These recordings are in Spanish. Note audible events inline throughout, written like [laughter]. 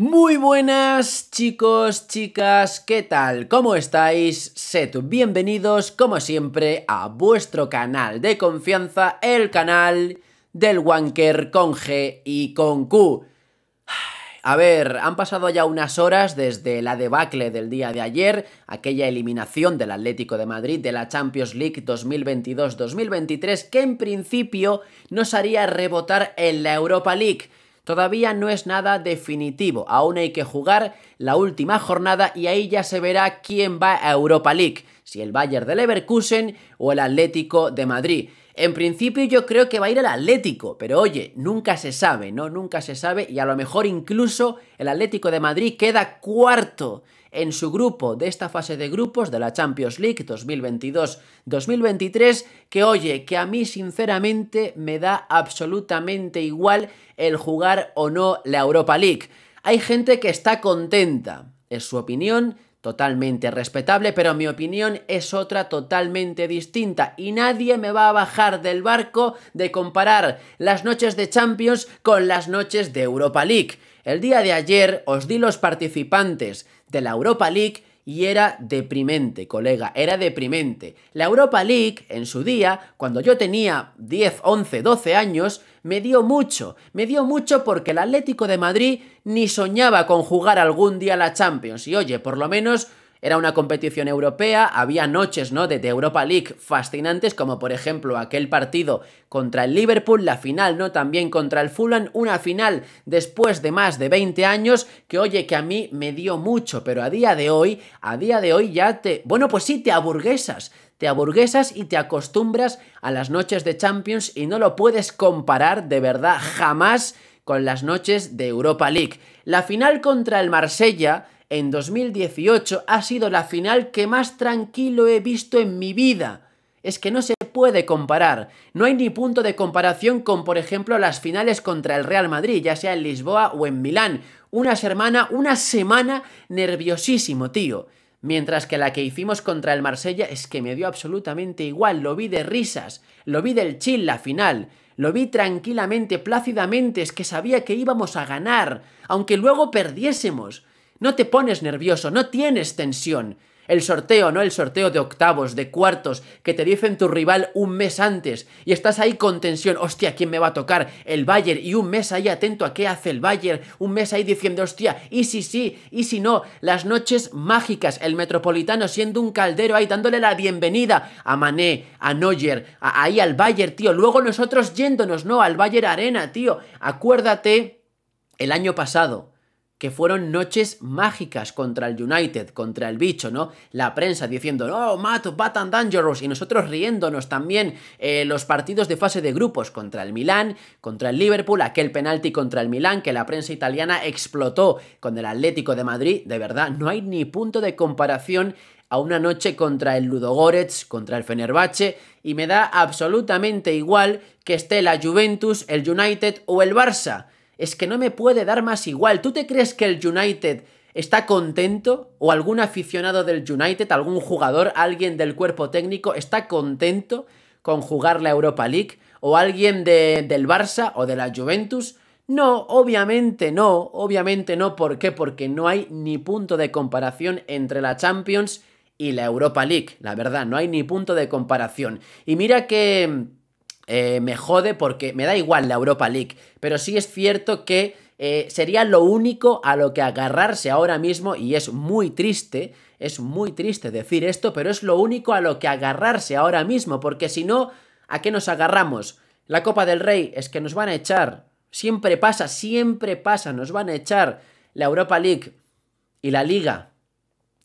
Muy buenas chicos, chicas, ¿qué tal? ¿Cómo estáis? Sed bienvenidos como siempre a vuestro canal de confianza, el canal del Wanker con G y con Q. A ver, han pasado ya unas horas desde la debacle del día de ayer, aquella eliminación del Atlético de Madrid de la Champions League 2022-2023 que en principio nos haría rebotar en la Europa League. Todavía no es nada definitivo, aún hay que jugar la última jornada y ahí ya se verá quién va a Europa League si el Bayern de Leverkusen o el Atlético de Madrid. En principio yo creo que va a ir el Atlético, pero oye, nunca se sabe, ¿no? Nunca se sabe y a lo mejor incluso el Atlético de Madrid queda cuarto en su grupo de esta fase de grupos de la Champions League 2022-2023, que oye, que a mí sinceramente me da absolutamente igual el jugar o no la Europa League. Hay gente que está contenta, es su opinión, totalmente respetable, pero mi opinión es otra totalmente distinta y nadie me va a bajar del barco de comparar las noches de Champions con las noches de Europa League. El día de ayer os di los participantes de la Europa League y era deprimente, colega, era deprimente. La Europa League, en su día, cuando yo tenía 10, 11, 12 años, me dio mucho, me dio mucho porque el Atlético de Madrid ni soñaba con jugar algún día la Champions. Y oye, por lo menos era una competición europea, había noches ¿no? de, Europa League fascinantes, como por ejemplo aquel partido contra el Liverpool, la final ¿no? también contra el Fulham, una final después de más de 20 años, que oye, que a mí me dio mucho, pero a día de hoy, a día de hoy ya te... Bueno, pues sí, te aburguesas, te aburguesas y te acostumbras a las noches de Champions y no lo puedes comparar de verdad jamás con las noches de Europa League. La final contra el Marsella en 2018 ha sido la final que más tranquilo he visto en mi vida. Es que no se puede comparar. No hay ni punto de comparación con, por ejemplo, las finales contra el Real Madrid, ya sea en Lisboa o en Milán. Una semana, una semana nerviosísimo, tío. Mientras que la que hicimos contra el Marsella es que me dio absolutamente igual, lo vi de risas, lo vi del chill la final, lo vi tranquilamente, plácidamente, es que sabía que íbamos a ganar, aunque luego perdiésemos. No te pones nervioso, no tienes tensión. El sorteo, ¿no? El sorteo de octavos, de cuartos, que te dicen tu rival un mes antes y estás ahí con tensión, hostia, ¿quién me va a tocar? El Bayern y un mes ahí atento a qué hace el Bayern, un mes ahí diciendo, hostia, y si sí, y si no, las noches mágicas, el Metropolitano siendo un caldero ahí dándole la bienvenida a Mané, a Neuer, ahí al Bayern, tío, luego nosotros yéndonos, ¿no? Al Bayern Arena, tío, acuérdate el año pasado que fueron noches mágicas contra el United, contra el bicho, ¿no? La prensa diciendo, no, oh, Matt, Batan Dangerous, y nosotros riéndonos también eh, los partidos de fase de grupos contra el Milán, contra el Liverpool, aquel penalti contra el Milán que la prensa italiana explotó con el Atlético de Madrid, de verdad, no hay ni punto de comparación a una noche contra el Ludogorets, contra el Fenerbahce, y me da absolutamente igual que esté la Juventus, el United o el Barça es que no me puede dar más igual. ¿Tú te crees que el United está contento? ¿O algún aficionado del United, algún jugador, alguien del cuerpo técnico está contento con jugar la Europa League? ¿O alguien del Barça o de la Juventus? No, obviamente no, obviamente no. ¿Por qué? Porque no hay ni punto de comparación entre la Champions y la Europa League. La verdad, no hay ni punto de comparación. Y mira que eh, me jode porque me da igual la Europa League, pero sí es cierto que eh, sería lo único a lo que agarrarse ahora mismo y es muy triste, es muy triste decir esto, pero es lo único a lo que agarrarse ahora mismo, porque si no, ¿a qué nos agarramos? La Copa del Rey es que nos van a echar, siempre pasa, siempre pasa, nos van a echar la Europa League y la Liga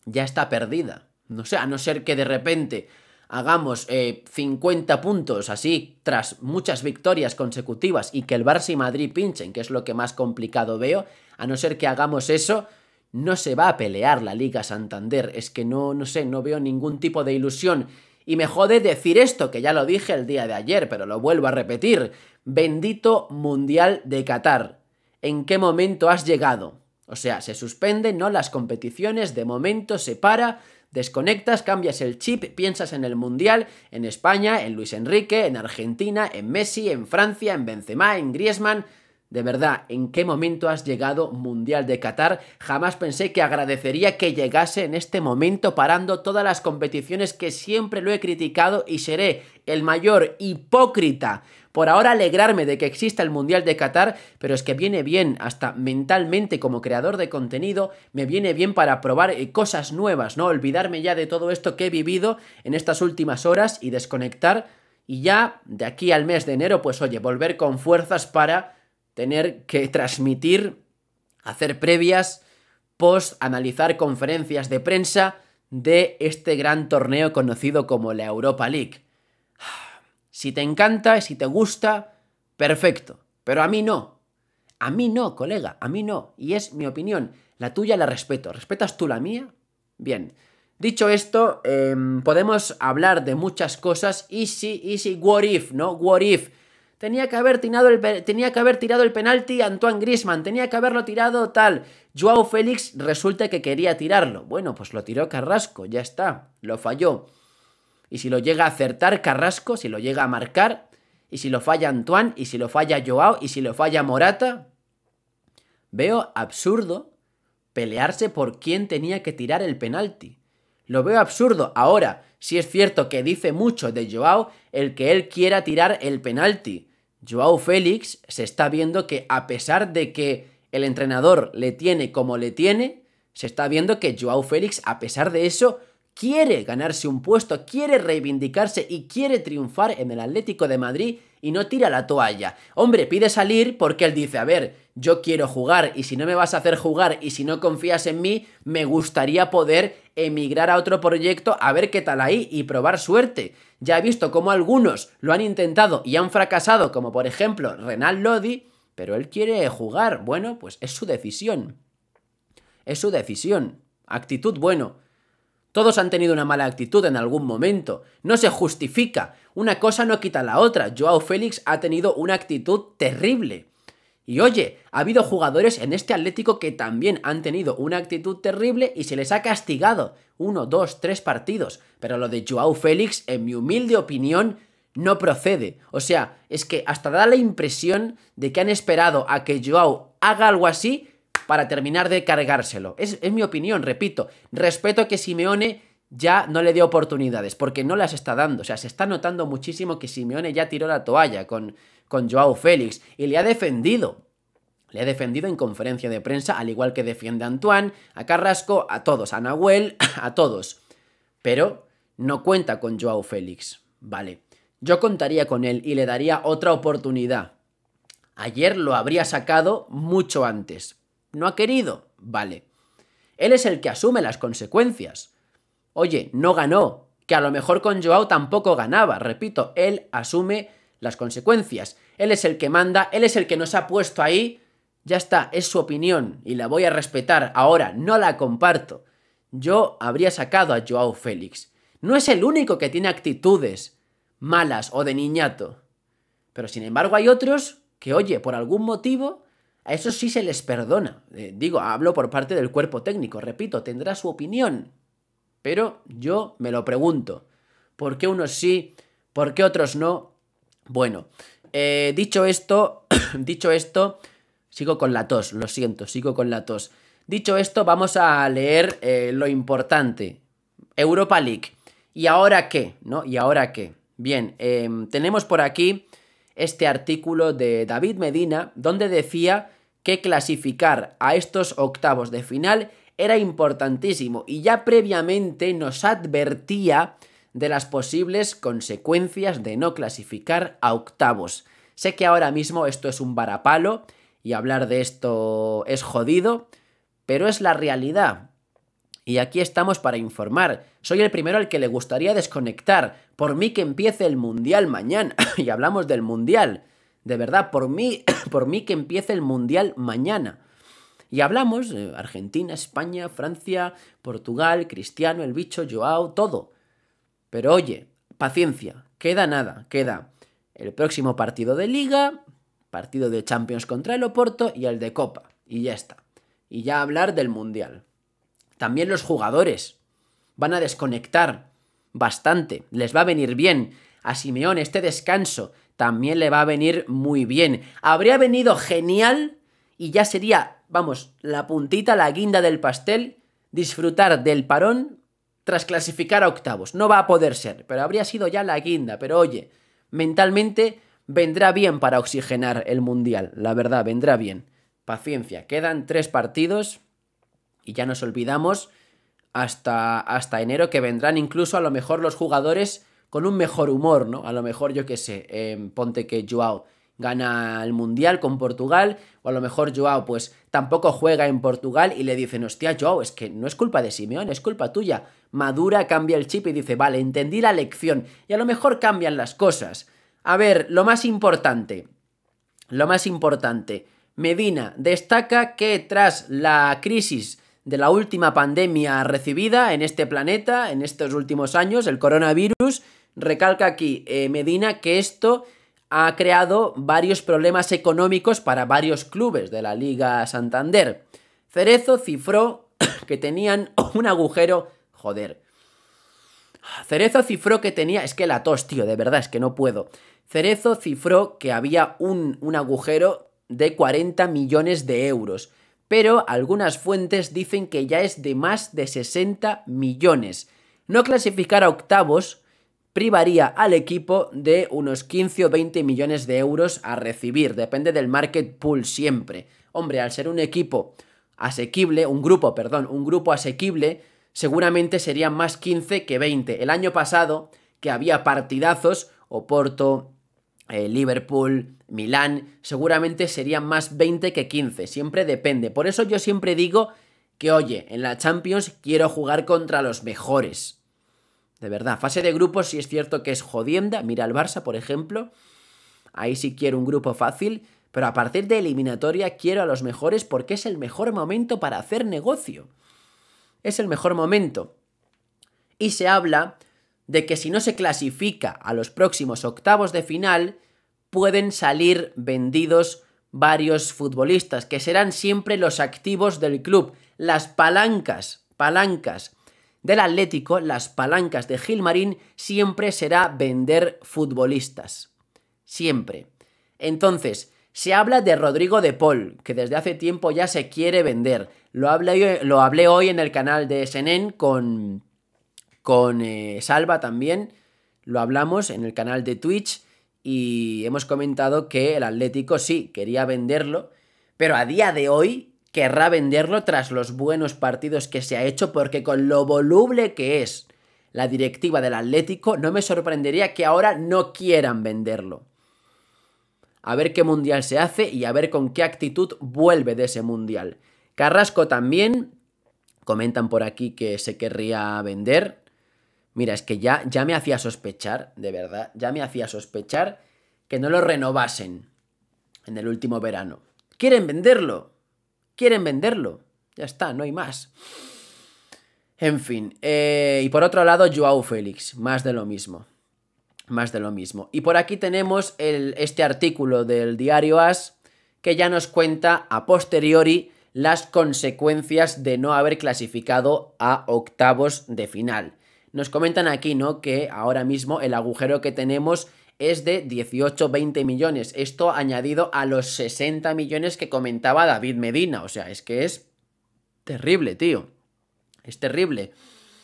ya está perdida. No sé, a no ser que de repente hagamos 50 eh, puntos así tras muchas victorias consecutivas y que el Barça y Madrid pinchen, que es lo que más complicado veo, a no ser que hagamos eso, no se va a pelear la Liga Santander. Es que no, no sé, no veo ningún tipo de ilusión. Y me jode decir esto, que ya lo dije el día de ayer, pero lo vuelvo a repetir. Bendito Mundial de Qatar. ¿En qué momento has llegado? O sea, se suspenden, ¿no? Las competiciones, de momento se para, Desconectas, cambias el chip, piensas en el Mundial, en España, en Luis Enrique, en Argentina, en Messi, en Francia, en Benzema, en Griezmann. De verdad, ¿en qué momento has llegado Mundial de Qatar? Jamás pensé que agradecería que llegase en este momento parando todas las competiciones que siempre lo he criticado y seré el mayor hipócrita por ahora alegrarme de que exista el Mundial de Qatar, pero es que viene bien hasta mentalmente como creador de contenido, me viene bien para probar eh, cosas nuevas, ¿no? Olvidarme ya de todo esto que he vivido en estas últimas horas y desconectar y ya de aquí al mes de enero, pues oye, volver con fuerzas para tener que transmitir, hacer previas, post, analizar conferencias de prensa de este gran torneo conocido como la Europa League. Ah, si te encanta, si te gusta, perfecto. Pero a mí no. A mí no, colega, a mí no. Y es mi opinión. La tuya la respeto. ¿Respetas tú la mía? Bien. Dicho esto, em, podemos hablar de muchas cosas. Y easy, what if, ¿no? What if. Tenía que, haber tirado el, tenía que haber tirado el penalti Antoine Grisman, tenía que haberlo tirado tal. Joao Félix resulta que quería tirarlo. Bueno, pues lo tiró Carrasco, ya está, lo falló. Y si lo llega a acertar Carrasco, si lo llega a marcar, y si lo falla Antoine, y si lo falla Joao, y si lo falla Morata, veo absurdo pelearse por quién tenía que tirar el penalti. Lo veo absurdo. Ahora, si es cierto que dice mucho de Joao el que él quiera tirar el penalti. Joao Félix se está viendo que a pesar de que el entrenador le tiene como le tiene, se está viendo que Joao Félix, a pesar de eso, quiere ganarse un puesto, quiere reivindicarse y quiere triunfar en el Atlético de Madrid y no tira la toalla. Hombre, pide salir porque él dice, a ver, yo quiero jugar y si no me vas a hacer jugar y si no confías en mí, me gustaría poder emigrar a otro proyecto a ver qué tal ahí y probar suerte. Ya he visto cómo algunos lo han intentado y han fracasado, como por ejemplo Renal Lodi, pero él quiere jugar. Bueno, pues es su decisión. Es su decisión. Actitud bueno. Todos han tenido una mala actitud en algún momento. No se justifica. Una cosa no quita la otra. Joao Félix ha tenido una actitud terrible. Y oye, ha habido jugadores en este Atlético que también han tenido una actitud terrible y se les ha castigado. Uno, dos, tres partidos. Pero lo de Joao Félix, en mi humilde opinión, no procede. O sea, es que hasta da la impresión de que han esperado a que Joao haga algo así para terminar de cargárselo. Es, mi opinión, repito. Respeto que Simeone ya no le dio oportunidades, porque no las está dando. O sea, se está notando muchísimo que Simeone ya tiró la toalla con, con Joao Félix y le ha defendido. Le ha defendido en conferencia de prensa, al igual que defiende a Antoine, a Carrasco, a todos, a Nahuel, [laughs] a todos. Pero no cuenta con Joao Félix. Vale, yo contaría con él y le daría otra oportunidad. Ayer lo habría sacado mucho antes, ¿No ha querido? Vale. Él es el que asume las consecuencias. Oye, no ganó, que a lo mejor con Joao tampoco ganaba. Repito, él asume las consecuencias. Él es el que manda, él es el que nos ha puesto ahí. Ya está, es su opinión y la voy a respetar. Ahora, no la comparto. Yo habría sacado a Joao Félix. No es el único que tiene actitudes malas o de niñato. Pero sin embargo hay otros que, oye, por algún motivo, a eso sí se les perdona. Eh, digo, hablo por parte del cuerpo técnico, repito, tendrá su opinión. Pero yo me lo pregunto. ¿Por qué unos sí? ¿Por qué otros no? Bueno, eh, dicho esto, [coughs] dicho esto, sigo con la tos, lo siento, sigo con la tos. Dicho esto, vamos a leer eh, lo importante. Europa League. ¿Y ahora qué? ¿No? ¿Y ahora qué? Bien, em, tenemos por aquí este artículo de David Medina, donde decía que clasificar a estos octavos de final era importantísimo y ya previamente nos advertía de las posibles consecuencias de no clasificar a octavos. Sé que ahora mismo esto es un varapalo y hablar de esto es jodido, pero es la realidad. Y aquí estamos para informar. Soy el primero al que le gustaría desconectar. Por mí que empiece el Mundial mañana. [laughs] y hablamos del Mundial. De verdad, por mí, [coughs] por mí que empiece el Mundial mañana. Y hablamos, eh, Argentina, España, Francia, Portugal, Cristiano, el bicho, Joao, todo. Pero oye, paciencia, queda nada, queda el próximo partido de liga, partido de Champions contra el Oporto y el de Copa. Y ya está. Y ya hablar del Mundial. También los jugadores van a desconectar bastante, les va a venir bien a Simeón este descanso, también le va a venir muy bien. Habría venido genial y ya sería, vamos, la puntita, la guinda del pastel, disfrutar del parón tras clasificar a octavos. No va a poder ser, pero habría sido ya la guinda. Pero oye, mentalmente vendrá bien para oxigenar el Mundial, la verdad, vendrá bien. Paciencia, quedan tres partidos y ya nos olvidamos hasta, hasta enero que vendrán incluso a lo mejor los jugadores con un mejor humor, ¿no? A lo mejor, yo qué sé, em, ponte que Joao gana el Mundial con Portugal, o a lo mejor Joao pues tampoco juega en Portugal y le dicen, hostia Joao, es que no es culpa de Simeón, es culpa tuya. Madura cambia el chip y dice, vale, entendí la lección, y a lo mejor cambian las cosas. A ver, lo más importante, lo más importante, Medina destaca que tras la crisis de la última pandemia recibida en este planeta, en estos últimos años, el coronavirus, Recalca aquí eh, Medina que esto ha creado varios problemas económicos para varios clubes de la Liga Santander. Cerezo cifró [coughs] que tenían [coughs] un agujero, joder. Cerezo cifró que tenía, es que la tos, tío, de verdad, es que no puedo. Cerezo cifró que había un, un agujero de 40 millones de euros, pero algunas fuentes dicen que ya es de más de 60 millones. No clasificar a octavos privaría al equipo de unos 15 o 20 millones de euros a recibir, depende del market pool siempre. Hombre, al ser un equipo asequible, un grupo, perdón, un grupo asequible, seguramente serían más 15 que 20. El año pasado, que había partidazos, Oporto, eh, Liverpool, Milán, seguramente serían más 20 que 15, siempre depende. Por eso yo siempre digo que, oye, en la Champions quiero jugar contra los mejores. De verdad, fase de grupos sí es cierto que es jodienda. Mira el Barça, por ejemplo. Ahí sí quiero un grupo fácil. Pero a partir de eliminatoria quiero a los mejores porque es el mejor momento para hacer negocio. Es el mejor momento. Y se habla de que si no se clasifica a los próximos octavos de final, pueden salir vendidos varios futbolistas, que serán siempre los activos del club, las palancas, palancas del Atlético, las palancas de Gilmarín siempre será vender futbolistas. Siempre. Entonces, se habla de Rodrigo de Paul, que desde hace tiempo ya se quiere vender. Lo hablé, lo hablé hoy en el canal de SNN con, con eh, Salva también. Lo hablamos en el canal de Twitch y hemos comentado que el Atlético sí quería venderlo, pero a día de hoy querrá venderlo tras los buenos partidos que se ha hecho, porque con lo voluble que es la directiva del Atlético, no me sorprendería que ahora no quieran venderlo. A ver qué mundial se hace y a ver con qué actitud vuelve de ese mundial. Carrasco también, comentan por aquí que se querría vender. Mira, es que ya, ya me hacía sospechar, de verdad, ya me hacía sospechar que no lo renovasen en el último verano. ¿Quieren venderlo? quieren venderlo. Ya está, no hay más. En fin, eh, y por otro lado, Joao Félix, más de lo mismo. Más de lo mismo. Y por aquí tenemos el, este artículo del diario As que ya nos cuenta a posteriori las consecuencias de no haber clasificado a octavos de final. Nos comentan aquí, ¿no? Que ahora mismo el agujero que tenemos es de 18-20 millones. Esto añadido a los 60 millones que comentaba David Medina. O sea, es que es terrible, tío. Es terrible.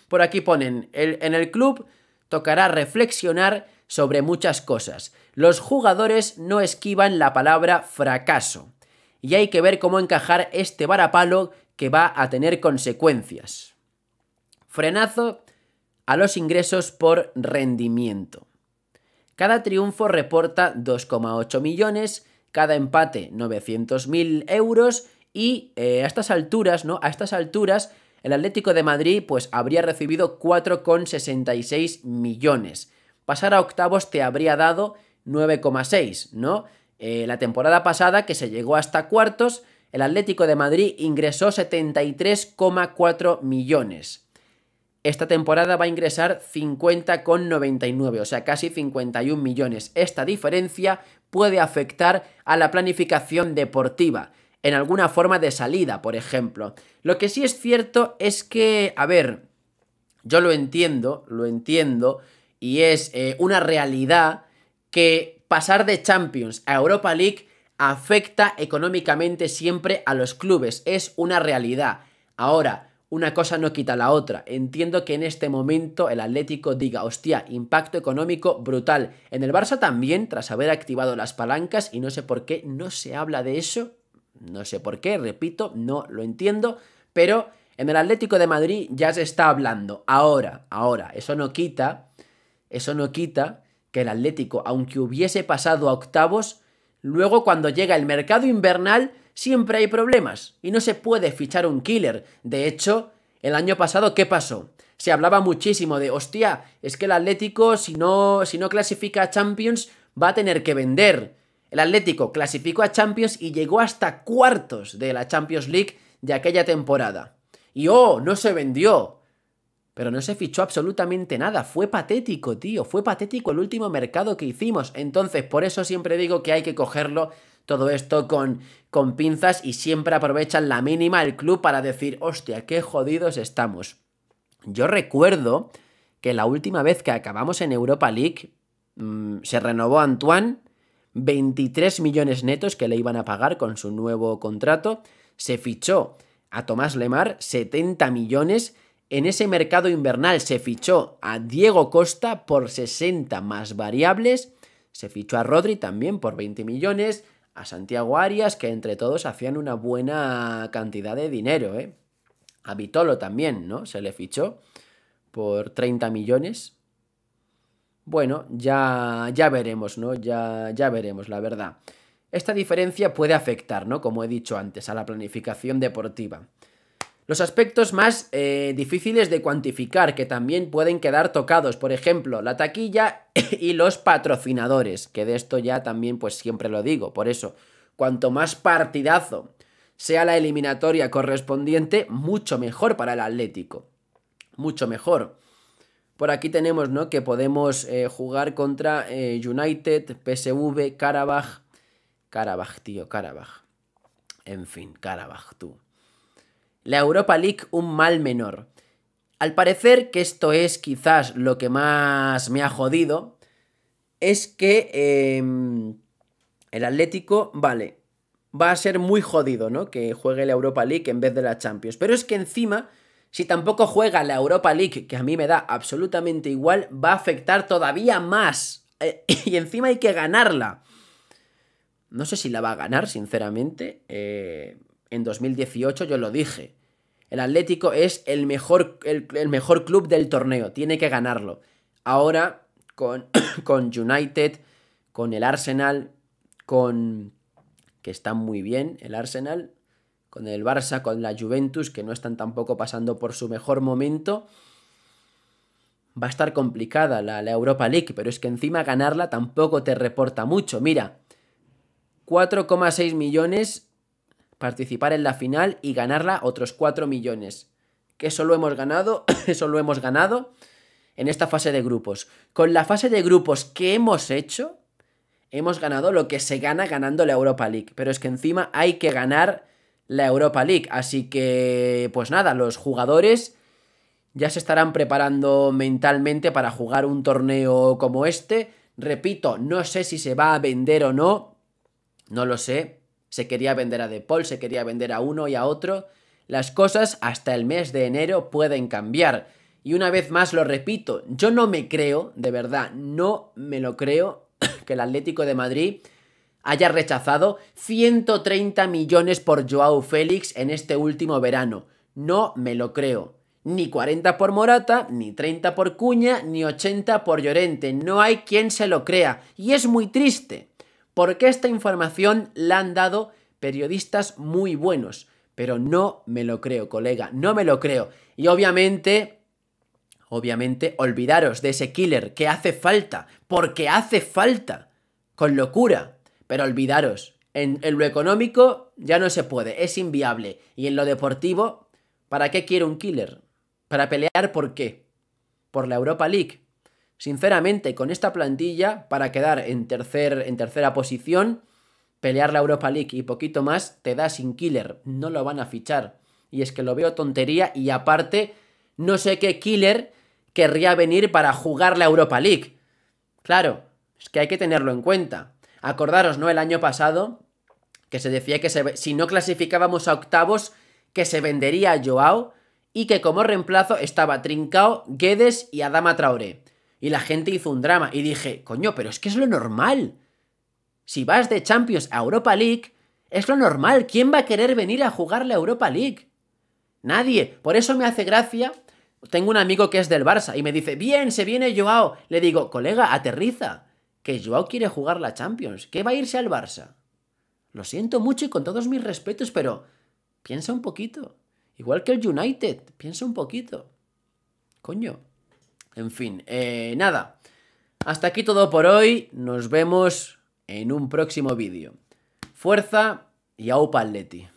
Por aquí ponen, en el club tocará reflexionar sobre muchas cosas. Los jugadores no esquivan la palabra fracaso. Y hay que ver cómo encajar este varapalo que va a tener consecuencias. Frenazo a los ingresos por rendimiento. Cada triunfo reporta 2,8 millones, cada empate 900.000 euros y eh, a estas alturas, ¿no? A estas alturas el Atlético de Madrid pues habría recibido 4,66 millones. Pasar a octavos te habría dado 9,6, ¿no? Eh, la temporada pasada, que se llegó hasta cuartos, el Atlético de Madrid ingresó 73,4 millones. Esta temporada va a ingresar 50,99, o sea, casi 51 millones. Esta diferencia puede afectar a la planificación deportiva, en alguna forma de salida, por ejemplo. Lo que sí es cierto es que, a ver, yo lo entiendo, lo entiendo, y es eh, una realidad que pasar de Champions a Europa League afecta económicamente siempre a los clubes, es una realidad. Ahora, una cosa no quita la otra. Entiendo que en este momento el Atlético diga, hostia, impacto económico brutal. En el Barça también, tras haber activado las palancas, y no sé por qué no se habla de eso, no sé por qué, repito, no lo entiendo, pero en el Atlético de Madrid ya se está hablando. Ahora, ahora, eso no quita, eso no quita que el Atlético, aunque hubiese pasado a octavos, luego cuando llega el mercado invernal, siempre hay problemas y no se puede fichar un killer. De hecho, el año pasado, ¿qué pasó? Se hablaba muchísimo de, hostia, es que el Atlético, si no, si no clasifica a Champions, va a tener que vender. El Atlético clasificó a Champions y llegó hasta cuartos de la Champions League de aquella temporada. Y oh, no se vendió. Pero no se fichó absolutamente nada. Fue patético, tío. Fue patético el último mercado que hicimos. Entonces, por eso siempre digo que hay que cogerlo todo esto con, con pinzas y siempre aprovechan la mínima el club para decir, hostia, qué jodidos estamos. Yo recuerdo que la última vez que acabamos en Europa League mm, se renovó Antoine, 23 millones netos que le iban a pagar con su nuevo contrato, se fichó a Tomás Lemar, 70 millones, en ese mercado invernal se fichó a Diego Costa por 60 más variables, se fichó a Rodri también por 20 millones, a Santiago Arias, que entre todos hacían una buena cantidad de dinero, ¿eh? A Vitolo también, ¿no? Se le fichó por 30 millones. Bueno, ya, ya veremos, ¿no? Ya, ya veremos, la verdad. Esta diferencia puede afectar, ¿no? Como he dicho antes, a la planificación deportiva. Los aspectos más eh, difíciles de cuantificar que también pueden quedar tocados, por ejemplo, la taquilla [coughs] y los patrocinadores, que de esto ya también pues siempre lo digo, por eso, cuanto más partidazo sea la eliminatoria correspondiente, mucho mejor para el Atlético, mucho mejor. Por aquí tenemos, ¿no? Que podemos eh, jugar contra eh, United, PSV, Carabaj... Carabaj, tío, Carabaj... En fin, Carabaj, tú. La Europa League un mal menor. Al parecer, que esto es quizás lo que más me ha jodido, es que em, el Atlético, vale, va a ser muy jodido, ¿no? Que juegue la Europa League en vez de la Champions. Pero es que encima, si tampoco juega la Europa League, que a mí me da absolutamente igual, va a afectar todavía más. Eh, [laughs] y encima hay que ganarla. No sé si la va a ganar, sinceramente. Eh, en 2018 yo lo dije. El Atlético es el mejor, el, mejor club del torneo, tiene que ganarlo. Ahora, con, [coughs] con United, con el Arsenal, con... que están muy bien, el Arsenal, con el Barça, con la Juventus, que no están tampoco pasando por su mejor momento. Va a estar complicada la, la, Europa League, pero es que encima ganarla tampoco te reporta mucho. Mira, 4,6 millones participar en la final y ganarla otros 4 millones. Que eso hemos ganado, [coughs] eso lo hemos ganado en esta fase de grupos. Con la fase de grupos que hemos hecho, hemos ganado lo que se gana ganando la Europa League. Pero es que encima hay que ganar la Europa League. Así que, pues nada, los jugadores ya se estarán preparando mentalmente para jugar un torneo como este. Repito, no sé si se va a vender o no. No lo sé. Se quería vender a De Paul, se quería vender a uno y a otro. Las cosas hasta el mes de enero pueden cambiar. Y una vez más lo repito, yo no me creo, de verdad, no me lo creo, [coughs] que el Atlético de Madrid haya rechazado 130 millones por Joao Félix en este último verano. No me lo creo. Ni 40 por Morata, ni 30 por Cuña, ni 80 por Llorente. No hay quien se lo crea. Y es muy triste porque esta información la han dado periodistas muy buenos. Pero no me lo creo, colega, no me lo creo. Y obviamente, obviamente, olvidaros de ese killer que hace falta, porque hace falta, con locura. Pero olvidaros, en, lo económico ya no se puede, es inviable. Y en lo deportivo, ¿para qué quiere un killer? ¿Para pelear por qué? ¿Por la Europa League? sinceramente, con esta plantilla, para quedar en, tercer, en tercera posición, pelear la Europa League y poquito más, te da sin killer. No lo van a fichar. Y es que lo veo tontería y aparte, no sé qué killer querría venir para jugar la Europa League. Claro, es que hay que tenerlo en cuenta. Acordaros, ¿no? El año pasado, que se decía que si no clasificábamos a octavos, que se vendería a Joao y que como reemplazo estaba Trincao, Guedes y Adama Traoré y la gente hizo un drama y dije, coño, pero es que es lo normal. Si vas de Champions a Europa League, es lo normal. ¿Quién va a querer venir a jugar la Europa League? Nadie. Por eso me hace gracia. Tengo un amigo que es del Barça y me dice, bien, se viene Joao. Le digo, colega, aterriza. Que Joao quiere jugar la Champions. ¿Qué va a irse al Barça? Lo siento mucho y con todos mis respetos, pero piensa un poquito. Igual que el United, piensa un poquito. Coño. En fin, eh, nada. Hasta aquí todo por hoy. Nos vemos en un próximo vídeo. Fuerza y aupa paletti